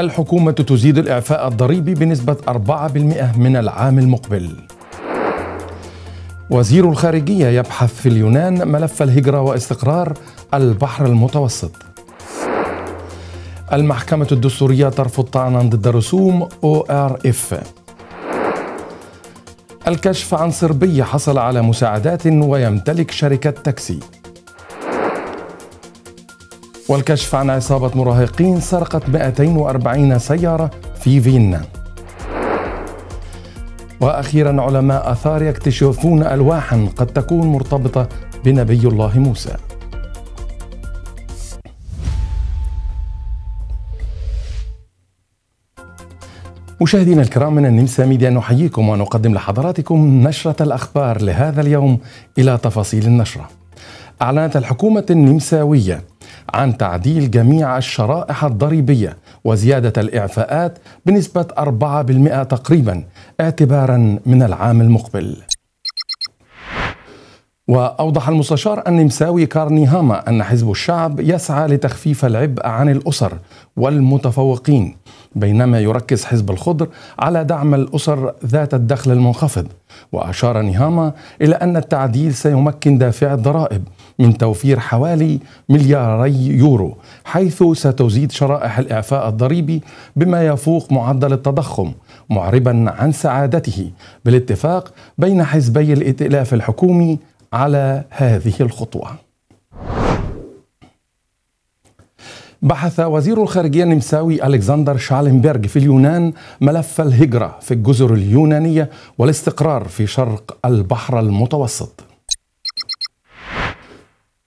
الحكومة تزيد الإعفاء الضريبي بنسبة 4% من العام المقبل. وزير الخارجية يبحث في اليونان ملف الهجرة واستقرار البحر المتوسط. المحكمة الدستورية ترفض طعنا ضد رسوم ORF. الكشف عن صربي حصل على مساعدات ويمتلك شركة تاكسي. والكشف عن عصابة مراهقين سرقت 240 سيارة في فيينا وأخيرا علماء آثار يكتشفون ألواحا قد تكون مرتبطة بنبي الله موسى مشاهدينا الكرام من النمسا ميديا نحييكم ونقدم لحضراتكم نشرة الأخبار لهذا اليوم إلى تفاصيل النشرة أعلنت الحكومة النمساوية عن تعديل جميع الشرائح الضريبية وزيادة الإعفاءات بنسبة 4% تقريبا اعتبارا من العام المقبل وأوضح المستشار النمساوي كارني هاما أن حزب الشعب يسعى لتخفيف العبء عن الأسر والمتفوقين بينما يركز حزب الخضر على دعم الأسر ذات الدخل المنخفض وأشار نهاما إلى أن التعديل سيمكن دافع الضرائب من توفير حوالي ملياري يورو حيث ستزيد شرائح الإعفاء الضريبي بما يفوق معدل التضخم معربا عن سعادته بالاتفاق بين حزبي الائتلاف الحكومي على هذه الخطوه بحث وزير الخارجية النمساوي ألكسندر شالنبرغ في اليونان ملف الهجرة في الجزر اليونانية والاستقرار في شرق البحر المتوسط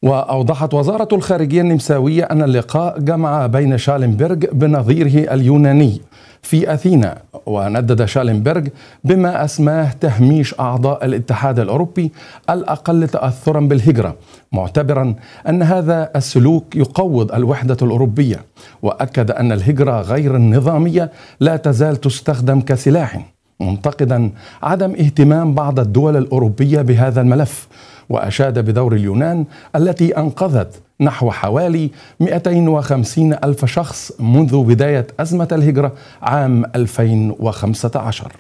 وأوضحت وزارة الخارجية النمساوية أن اللقاء جمع بين شالنبرغ بنظيره اليوناني في أثينا وندد شالنبرغ بما أسماه تهميش أعضاء الاتحاد الأوروبي الأقل تأثرا بالهجرة معتبرا أن هذا السلوك يقوض الوحدة الأوروبية وأكد أن الهجرة غير النظامية لا تزال تستخدم كسلاح منتقدا عدم اهتمام بعض الدول الأوروبية بهذا الملف وأشاد بدور اليونان التي أنقذت نحو حوالي 250 ألف شخص منذ بداية أزمة الهجرة عام 2015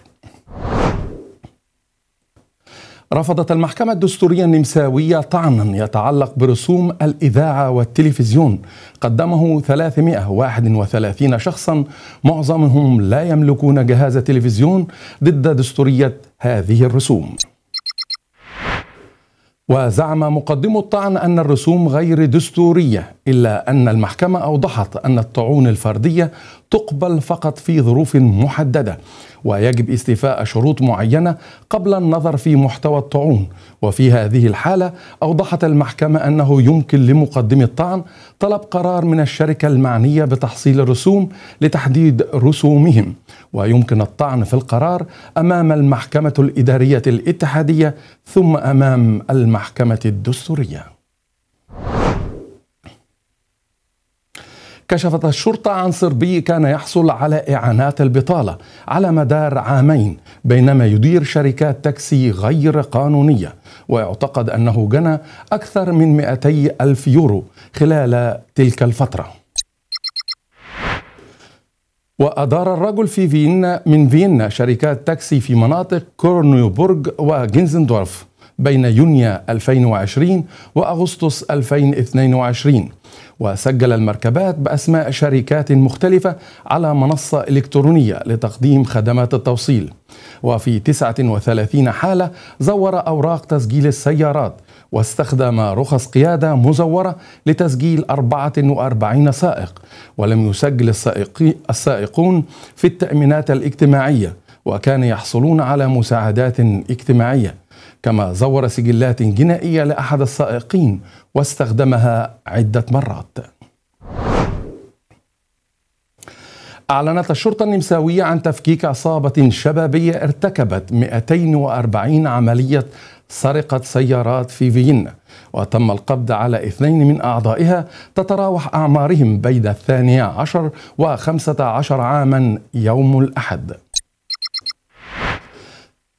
رفضت المحكمة الدستورية النمساوية طعنا يتعلق برسوم الإذاعة والتلفزيون قدمه 331 شخصا معظمهم لا يملكون جهاز تلفزيون ضد دستورية هذه الرسوم وزعم مقدم الطعن أن الرسوم غير دستورية إلا أن المحكمة أوضحت أن الطعون الفردية تقبل فقط في ظروف محددة ويجب استيفاء شروط معينة قبل النظر في محتوى الطعون وفي هذه الحالة أوضحت المحكمة أنه يمكن لمقدم الطعن طلب قرار من الشركة المعنية بتحصيل الرسوم لتحديد رسومهم ويمكن الطعن في القرار أمام المحكمة الإدارية الاتحادية ثم أمام المحكمة الدستورية كشفت الشرطة عن صربي كان يحصل على إعانات البطالة على مدار عامين بينما يدير شركات تاكسي غير قانونية ويعتقد أنه جنى أكثر من 200 ألف يورو خلال تلك الفترة وأدار الرجل في فيينا من فيينا شركات تاكسي في مناطق كورنيوبورغ وجنزندورف بين يونيو 2020 وأغسطس 2022 وسجل المركبات بأسماء شركات مختلفة على منصة إلكترونية لتقديم خدمات التوصيل وفي 39 حالة زور أوراق تسجيل السيارات واستخدم رخص قيادة مزورة لتسجيل 44 سائق ولم يسجل السائقون في التأمينات الاجتماعية وكان يحصلون على مساعدات اجتماعيه كما زور سجلات جنائية لأحد السائقين واستخدمها عدة مرات أعلنت الشرطة النمساوية عن تفكيك عصابة شبابية ارتكبت 240 عملية سرقة سيارات في فيينا وتم القبض على اثنين من أعضائها تتراوح أعمارهم بين الثاني عشر وخمسة عشر عاما يوم الأحد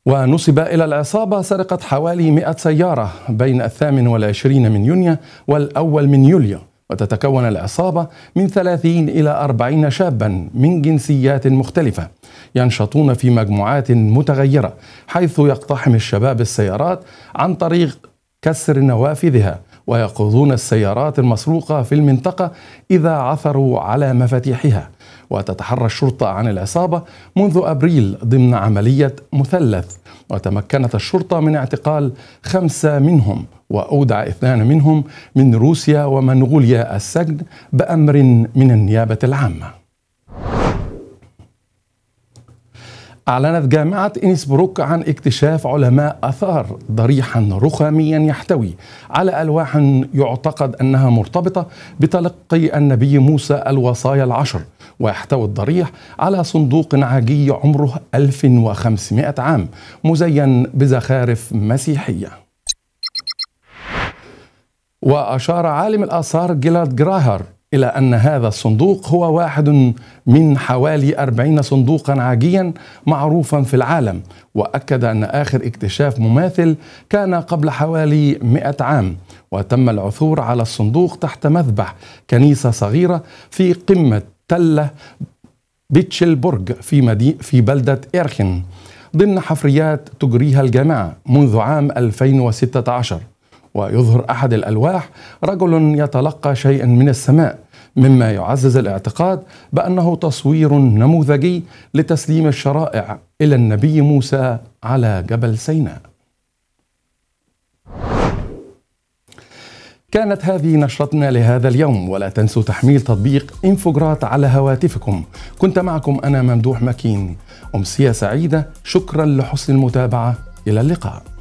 ونصب إلى العصابة سرقة حوالي 100 سيارة بين الثامن والعشرين من يونيو والأول من يوليو وتتكون العصابة من 30 إلى 40 شابا من جنسيات مختلفة ينشطون في مجموعات متغيرة حيث يقتحم الشباب السيارات عن طريق كسر نوافذها ويقودون السيارات المسروقة في المنطقة إذا عثروا على مفاتيحها وتتحرى الشرطة عن العصابة منذ أبريل ضمن عملية مثلث وتمكنت الشرطة من اعتقال خمسة منهم وأودع اثنان منهم من روسيا ومنغوليا السجن بأمر من النيابة العامة أعلنت جامعة إنسبروك عن اكتشاف علماء أثار ضريحا رخاميا يحتوي على ألواح يعتقد أنها مرتبطة بتلقي النبي موسى الوصايا العشر ويحتوي الضريح على صندوق عاجي عمره 1500 عام مزين بزخارف مسيحيه وأشار عالم الآثار جيلارد جراهر إلى أن هذا الصندوق هو واحد من حوالي 40 صندوقا عاجيا معروفا في العالم وأكد أن آخر اكتشاف مماثل كان قبل حوالي 100 عام وتم العثور على الصندوق تحت مذبح كنيسة صغيرة في قمة تلة بيتشلبورغ في, مدي في بلدة إيرخن ضمن حفريات تجريها الجامعة منذ عام 2016 ويظهر أحد الألواح رجل يتلقى شيئا من السماء مما يعزز الاعتقاد بانه تصوير نموذجي لتسليم الشرائع الى النبي موسى على جبل سيناء. كانت هذه نشرتنا لهذا اليوم ولا تنسوا تحميل تطبيق انفوجرات على هواتفكم كنت معكم أنا ممدوح مكين أمسية سعيدة شكرا لحسن المتابعة إلى اللقاء